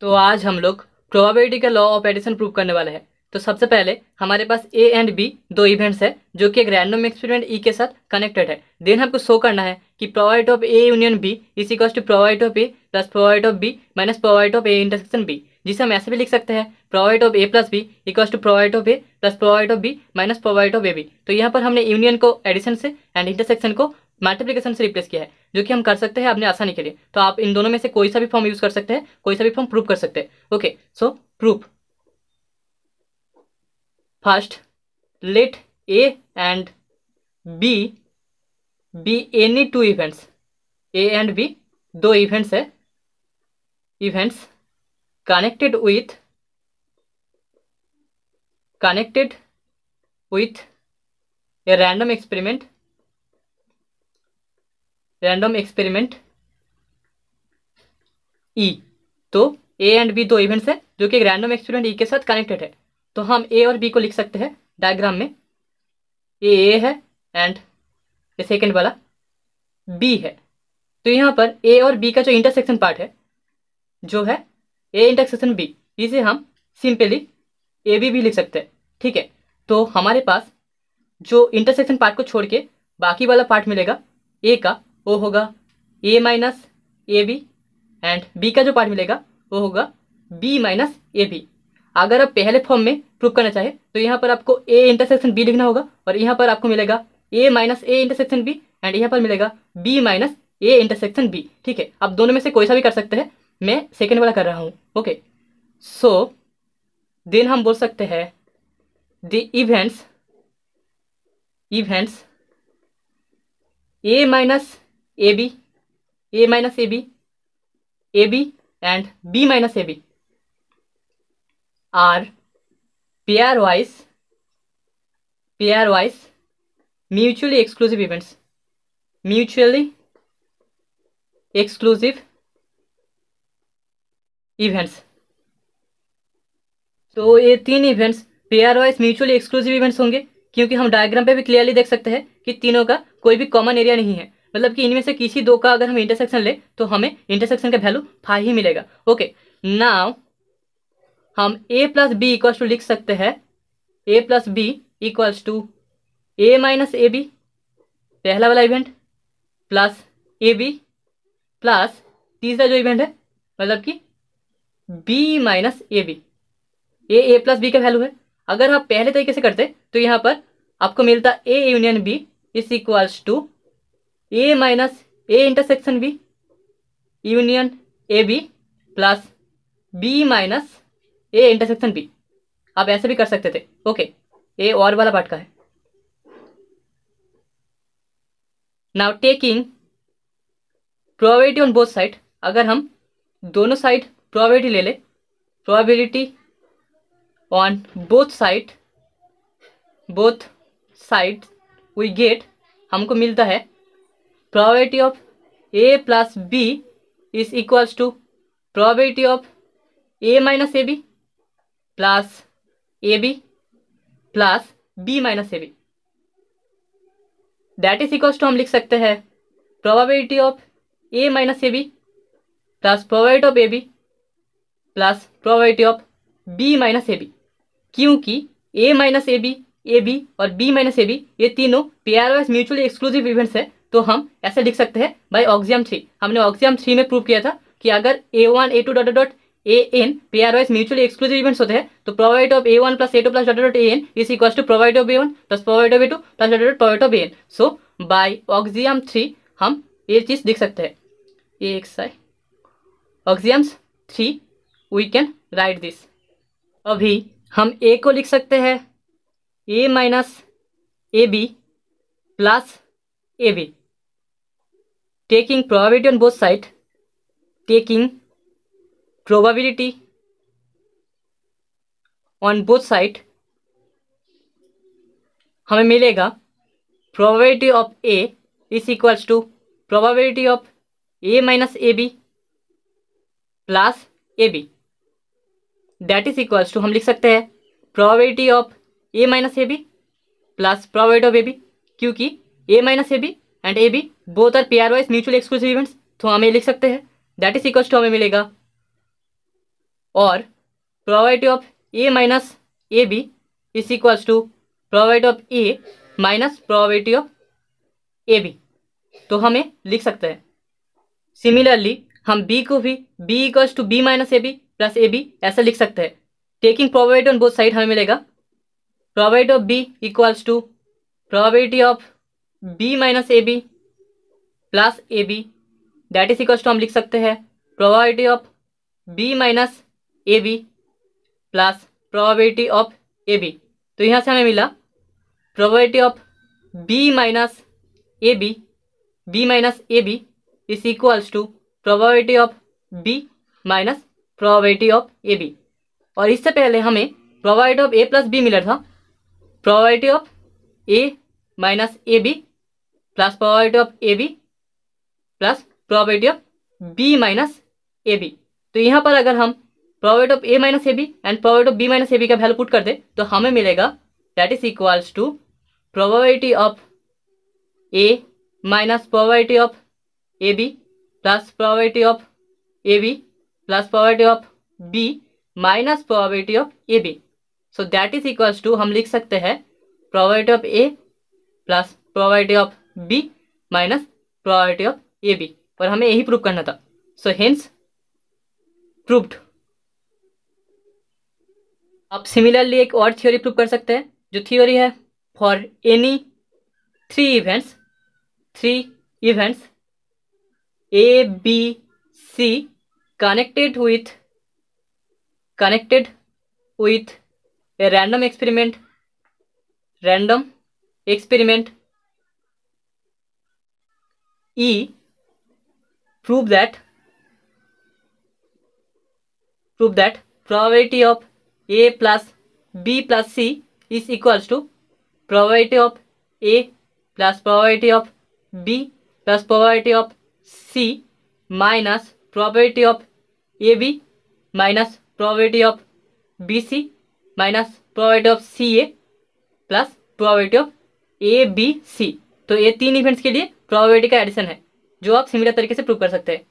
तो आज हम लोग प्रोबेबिलिटी का लॉ ऑफ एडिशन प्रूव करने वाले हैं तो सबसे पहले हमारे पास ए एंड बी दो इवेंट्स है जो कि एक रैंडम एक्सपेरिमेंट ई के साथ कनेक्टेड है देन हमको शो करना है कि provide of A union B इसी कॉस्ट to provide of A plus provide of B minus provide of A intersection B जिसे हम ऐसे भी लिख सकते हैं provide of A plus B equal to provide of A plus provide of B minus provide of A B तो यहाँ पर हमने यूनियन को एडिशन से एंड इंटरसेक्शन को मल्टीप्लीकेशन से रिप्लेस किया है जो कि हम कर सकते हैं अपने आसानी के लिए तो आप इन दोनों में से कोई सा भी फॉर्म यूज कर सकते हैं कोई सा भी फॉर्म प्रूफ कर सकते हैं okay so proof first let A and B be any two events A and B दो इवेंट्स है events connected with connected with a random experiment random experiment E तो ए एंड बी दो events हैं जो कि random experiment ई के साथ connected है तो हम ए और बी को लिख सकते हैं डायग्राम में ए ए है एंड ये सेकेंड वाला बी है तो यहाँ पर ए और बी का जो इंटरसेक्शन पार्ट है जो है ए इंटरसेक्शन बी इसे हम सिंपली ए बी भी लिख सकते हैं ठीक है तो हमारे पास जो इंटरसेक्शन पार्ट को छोड़ के बाकी वाला पार्ट मिलेगा ए का वो होगा A minus A B and B का जो पार्ट मिलेगा वो होगा बी माइनस ए बी अगर आप पहले फॉर्म में प्रूव करना चाहें तो यहाँ पर आपको ए इंटरसेक्शन बी लिखना होगा और यहाँ पर आपको मिलेगा A minus A intersection B and यहाँ पर मिलेगा B minus A intersection B ठीक है आप दोनों में से कोई सा भी कर सकते हैं मैं सेकेंड वाला कर रहा हूँ ओके सो देन हम बोल सकते हैं the events events A minus A B A minus A B A B and B minus A B are pairwise pairwise mutually exclusive events mutually exclusive events तो ये तीन events pairwise mutually exclusive events होंगे क्योंकि हम diagram पे भी clearly देख सकते हैं कि तीनों का कोई भी कॉमन एरिया नहीं है मतलब कि इनमें से किसी दो का अगर हम इंटरसेक्शन ले तो हमें इंटरसेक्शन का वैल्यू फाइव ही मिलेगा ओके नाउ हम A plus B equals to लिख सकते हैं A plus B equals to A minus A B पहला वाला event plus A B plus तीसरा जो इवेंट है मतलब कि B minus A B A A plus B का वैल्यू है अगर आप पहले तरीके से करते तो यहाँ पर आपको मिलता A union B is equals to A minus A intersection B union A B plus B minus A intersection B आप ऐसे भी कर सकते थे ओके ए और वाला पार्ट का है now taking probability on both side अगर हम दोनों साइड प्रोबेबिलिटी ले लें probability on both side both side we get हमको मिलता है of A plus B is equals to is of A minus A B plus A B plus B minus A B that is equals to हम लिख सकते हैं probability of A minus A B plus probability of A B plus probability of B minus A B क्योंकि A minus A B A B और B minus A B ये तीनों pairwise mutually exclusive events है तो हम ऐसे लिख सकते हैं बाई ऑक्सियम थ्री हमने ऑक्सियम थ्री में प्रूव किया था कि अगर A one A two dot dot A N are wise mutually exclusive events होते हैं तो provide of A one plus A two plus dot dot A N is equal to provide of A one plus provide of A two plus dot dot provide of A N so by axiom three हम ये चीज़ लिख सकते हैं एक्स एक side axioms three we can write this अभी हम ए को लिख सकते हैं A minus A B plus A B taking probability on both side taking probability on both side हमें मिलेगा probability of A is equals to probability of A minus AB plus AB that is equals to हम लिख सकते हैं probability of A minus AB plus probability of AB क्योंकि A minus AB and A B both are pairwise mutual exclusive events तो हमें लिख सकते हैं दैट इज इक्वल्स टू हमें मिलेगा और probability of A minus A B is equals to probability of A minus probability of A B तो हमें लिख सकते हैं सिमिलरली हम बी को भी B equals to B minus A B plus A B ऐसा लिख सकते हैं taking probability on both side हमें मिलेगा probability of B equals to probability of B minus A B plus A B that is equals to हम लिख सकते हैं probability of B minus A B plus probability of A B तो यहाँ से हमें मिला probability of B minus A B B minus A B is equals to probability of B minus probability of A B और इससे पहले हमें probability of A plus B मिला था probability of A minus A B plus probability of A B plus probability of B minus A B तो यहाँ पर अगर हम probability of A minus A B and probability of B minus A B का value put कर दे तो हमें मिलेगा that is equals to probability of A minus probability of A B plus probability of A B plus probability of B minus probability of A B so that is equals to हम लिख सकते हैं probability of A plus probability of B minus probability of A B और हमें यही prove करना था so hence proved आप सिमिलरली एक और थ्योरी प्रूव कर सकते हैं जो थ्योरी है for any three events three events A B C connected with connected with a random experiment random experiment E, prove that prove that probability of A plus B plus C is equals to probability of A plus probability of B plus probability of C minus probability of AB minus probability of BC minus probability of CA plus probability of ABC. तो ये तीन events के लिए probability का addition है जो आप similar तरीके से प्रूव कर सकते हैं